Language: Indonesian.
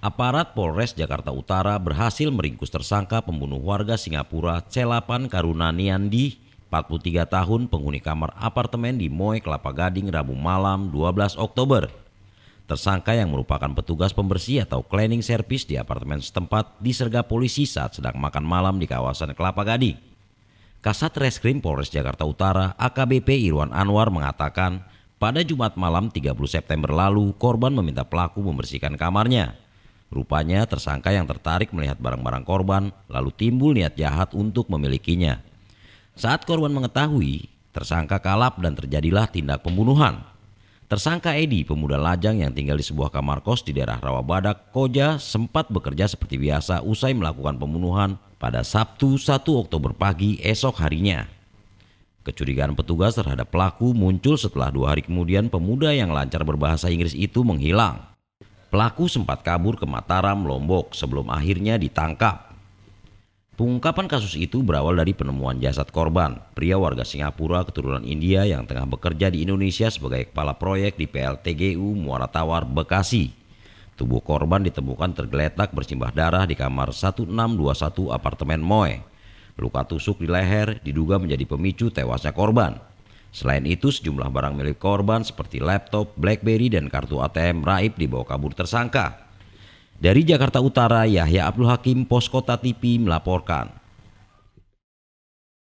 Aparat Polres Jakarta Utara berhasil meringkus tersangka pembunuh warga Singapura Celapan Karunaniandi, 43 tahun penghuni kamar apartemen di Moe Kelapa Gading Rabu malam 12 Oktober. Tersangka yang merupakan petugas pembersih atau cleaning service di apartemen setempat disergap polisi saat sedang makan malam di kawasan Kelapa Gading. Kasat Reskrim Polres Jakarta Utara AKBP Irwan Anwar mengatakan pada Jumat malam 30 September lalu korban meminta pelaku membersihkan kamarnya. Rupanya tersangka yang tertarik melihat barang-barang korban lalu timbul niat jahat untuk memilikinya. Saat korban mengetahui, tersangka kalap dan terjadilah tindak pembunuhan. Tersangka Edi, pemuda lajang yang tinggal di sebuah kamar kos di daerah Rawabadak, Koja, sempat bekerja seperti biasa usai melakukan pembunuhan pada Sabtu 1 Oktober pagi esok harinya. Kecurigaan petugas terhadap pelaku muncul setelah dua hari kemudian pemuda yang lancar berbahasa Inggris itu menghilang. Pelaku sempat kabur ke Mataram, Lombok sebelum akhirnya ditangkap. Pengungkapan kasus itu berawal dari penemuan jasad korban, pria warga Singapura keturunan India yang tengah bekerja di Indonesia sebagai kepala proyek di PLTGU Muara Tawar, Bekasi. Tubuh korban ditemukan tergeletak bersimbah darah di kamar 1621 apartemen Moe. Luka tusuk di leher diduga menjadi pemicu tewasnya korban. Selain itu, sejumlah barang milik korban seperti laptop, BlackBerry, dan kartu ATM raib dibawa kabur tersangka. Dari Jakarta Utara, Yahya Abdul Hakim, Poskota TV melaporkan.